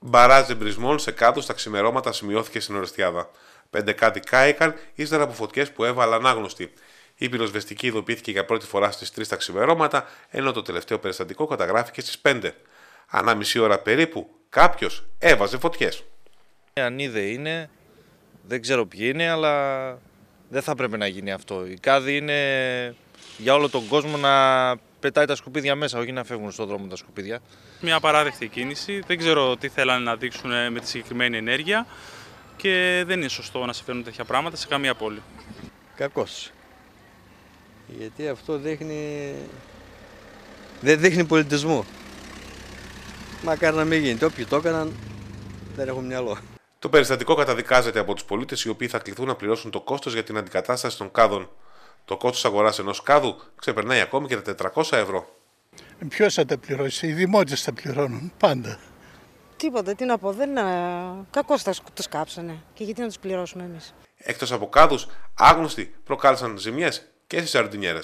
Μπαράζ εμπρισμών σε κάτω στα ξημερώματα σημειώθηκε στην Ορεστιάδα. Πέντε κάτι κάηκαν ύστερα από φωτιές που έβαλαν άγνωστοι. Η πυροσβεστική ειδοποιήθηκε για πρώτη φορά στις 3 τα ξημερώματα, ενώ το τελευταίο περιστατικό καταγράφηκε στις 5. Ανά μισή ώρα περίπου κάποιος έβαζε φωτιές. Αν είδε είναι, δεν ξέρω ποιοι είναι, αλλά δεν θα πρέπει να γίνει αυτό. Η κάδη είναι για όλο τον κόσμο να πετάει τα σκουπίδια μέσα, όχι να φεύγουν στον δρόμο τα σκουπίδια. Μια απαράδεκτη κίνηση. Δεν ξέρω τι θέλανε να δείξουν με τη συγκεκριμένη ενέργεια και δεν είναι σωστό να συμβαίνουν τέτοια πράγματα σε καμία πόλη. Κακός. Γιατί αυτό δείχνει. Δεν δείχνει πολιτισμό. Μακάρι να μην γίνει. Όποιοι το έκαναν, δεν έχουν μυαλό. Το περιστατικό καταδικάζεται από τους πολίτες οι οποίοι θα κληθούν να πληρώσουν το κόστος για την αντικατάσταση των κάδων το κόστος αγοράς ενός κάδου ξεπερνάει ακόμη και τα 400 ευρώ. Ποιος θα τα πληρώσει, οι δημότες τα πληρώνουν πάντα. Τίποτα, τι να πω, δεν. Ε, Κακώς τους κάψανε. Και γιατί να τους πληρώσουμε εμείς. Εκτός από κάδους, άγνωστοι προκάλεσαν ζημιές και στις αρντινιέρε.